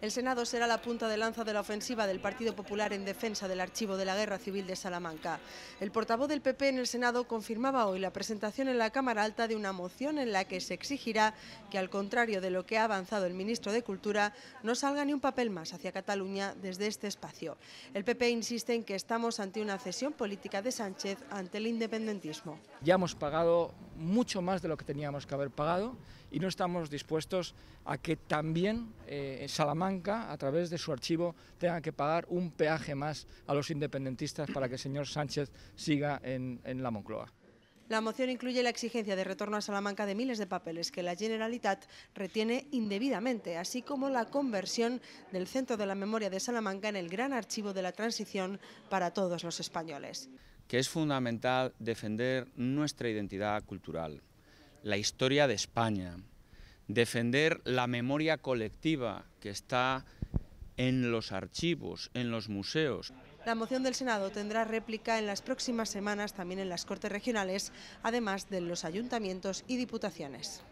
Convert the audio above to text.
El Senado será la punta de lanza de la ofensiva del Partido Popular en defensa del archivo de la Guerra Civil de Salamanca. El portavoz del PP en el Senado confirmaba hoy la presentación en la Cámara Alta de una moción en la que se exigirá que, al contrario de lo que ha avanzado el ministro de Cultura, no salga ni un papel más hacia Cataluña desde este espacio. El PP insiste en que estamos ante una cesión política de Sánchez ante el independentismo. Ya hemos pagado mucho más de lo que teníamos que haber pagado y no estamos dispuestos a que también eh, Salamanca a través de su archivo, tenga que pagar un peaje más a los independentistas para que el señor Sánchez siga en, la Moncloa. La moción incluye la exigencia de retorno a Salamanca de miles de papeles que la Generalitat retiene indebidamente, así como la conversión del Centro de la Memoria de Salamanca en el gran archivo de la transición para todos los españoles. Que es fundamental defender nuestra identidad cultural, la historia de España, defender la memoria colectiva que está en los archivos, en los museos. La moción del Senado tendrá réplica en las próximas semanas también en las Cortes Regionales, además de los ayuntamientos y diputaciones.